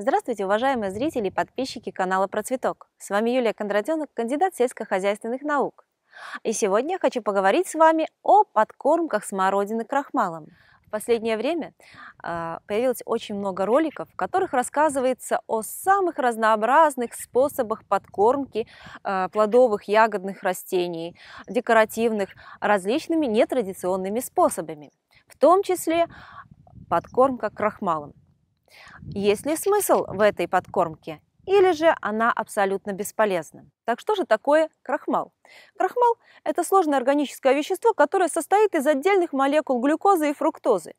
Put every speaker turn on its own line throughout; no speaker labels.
Здравствуйте, уважаемые зрители и подписчики канала Процветок. С вами Юлия Кондратенок, кандидат сельскохозяйственных наук. И сегодня я хочу поговорить с вами о подкормках смородины крахмалом. В последнее время а, появилось очень много роликов, в которых рассказывается о самых разнообразных способах подкормки а, плодовых ягодных растений, декоративных, различными нетрадиционными способами, в том числе подкормка крахмалом. Есть ли смысл в этой подкормке? или же она абсолютно бесполезна. Так что же такое крахмал? Крахмал – это сложное органическое вещество, которое состоит из отдельных молекул глюкозы и фруктозы.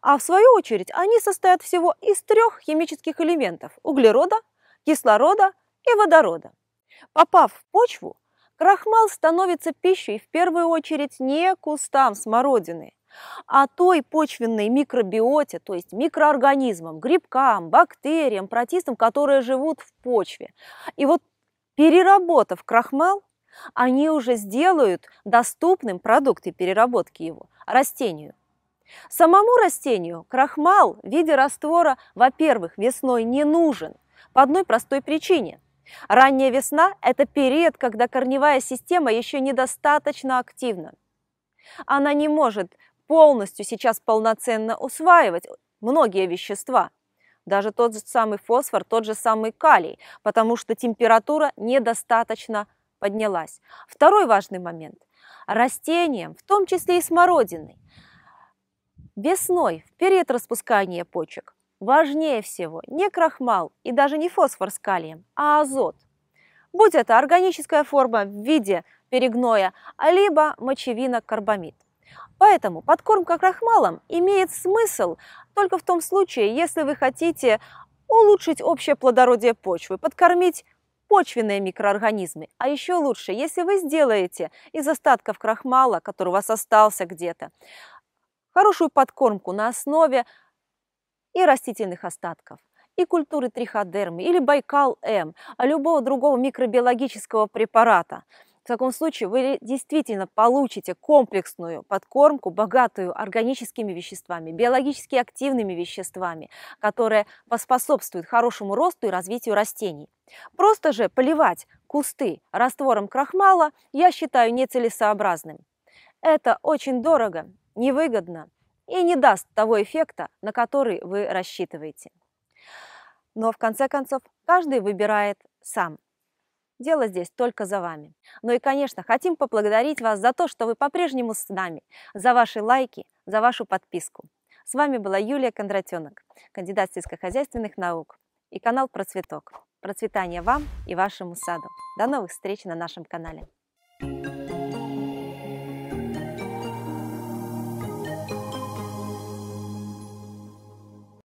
А в свою очередь они состоят всего из трех химических элементов – углерода, кислорода и водорода. Попав в почву, крахмал становится пищей в первую очередь не кустам смородины – а той почвенной микробиоте, то есть микроорганизмам, грибкам, бактериям, протистам, которые живут в почве. И вот переработав крахмал, они уже сделают доступным продукты переработки его, растению. Самому растению крахмал в виде раствора, во-первых, весной не нужен по одной простой причине. Ранняя весна – это период, когда корневая система еще недостаточно активна. Она не может полностью сейчас полноценно усваивать многие вещества. Даже тот же самый фосфор, тот же самый калий, потому что температура недостаточно поднялась. Второй важный момент. Растениям, в том числе и смородиной, весной, в период распускания почек, важнее всего не крахмал и даже не фосфор с калием, а азот. Будь это органическая форма в виде перегноя, либо мочевина-карбамид. Поэтому подкормка крахмалом имеет смысл только в том случае, если вы хотите улучшить общее плодородие почвы, подкормить почвенные микроорганизмы. А еще лучше, если вы сделаете из остатков крахмала, который у вас остался где-то, хорошую подкормку на основе и растительных остатков и культуры триходермы или Байкал-М, а любого другого микробиологического препарата – в таком случае вы действительно получите комплексную подкормку, богатую органическими веществами, биологически активными веществами, которые поспособствуют хорошему росту и развитию растений. Просто же поливать кусты раствором крахмала я считаю нецелесообразным. Это очень дорого, невыгодно и не даст того эффекта, на который вы рассчитываете. Но в конце концов каждый выбирает сам. Дело здесь только за вами. Ну и, конечно, хотим поблагодарить вас за то, что вы по-прежнему с нами, за ваши лайки, за вашу подписку. С вами была Юлия Кондратенок, кандидат сельскохозяйственных наук и канал «Процветок». Процветание вам и вашему саду. До новых встреч на нашем канале. Thank you.